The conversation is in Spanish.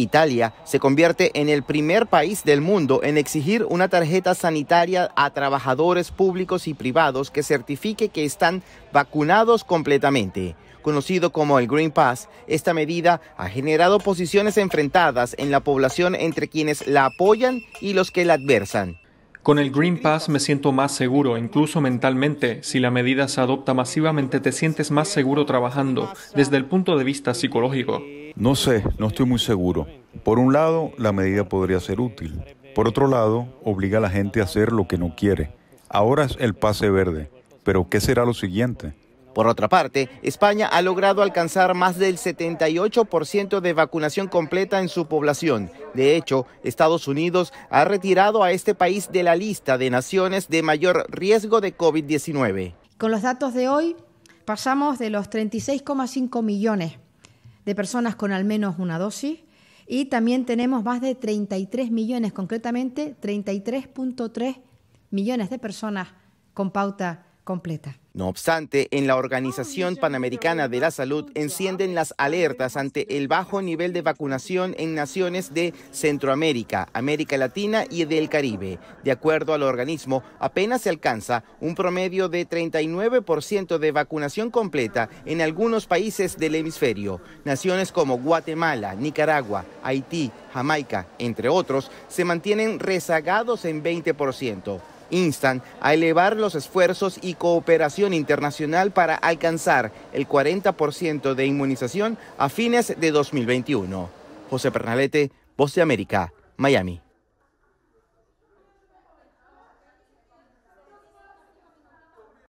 Italia se convierte en el primer país del mundo en exigir una tarjeta sanitaria a trabajadores públicos y privados que certifique que están vacunados completamente. Conocido como el Green Pass, esta medida ha generado posiciones enfrentadas en la población entre quienes la apoyan y los que la adversan. Con el Green Pass me siento más seguro, incluso mentalmente. Si la medida se adopta masivamente, te sientes más seguro trabajando desde el punto de vista psicológico. No sé, no estoy muy seguro. Por un lado, la medida podría ser útil. Por otro lado, obliga a la gente a hacer lo que no quiere. Ahora es el pase verde, pero ¿qué será lo siguiente? Por otra parte, España ha logrado alcanzar más del 78% de vacunación completa en su población. De hecho, Estados Unidos ha retirado a este país de la lista de naciones de mayor riesgo de COVID-19. Con los datos de hoy, pasamos de los 36,5 millones de personas con al menos una dosis y también tenemos más de 33 millones, concretamente 33.3 millones de personas con pauta completa. No obstante, en la Organización Panamericana de la Salud encienden las alertas ante el bajo nivel de vacunación en naciones de Centroamérica, América Latina y del Caribe. De acuerdo al organismo, apenas se alcanza un promedio de 39% de vacunación completa en algunos países del hemisferio. Naciones como Guatemala, Nicaragua, Haití, Jamaica, entre otros, se mantienen rezagados en 20% instan a elevar los esfuerzos y cooperación internacional para alcanzar el 40% de inmunización a fines de 2021. José Pernalete, Voz de América, Miami.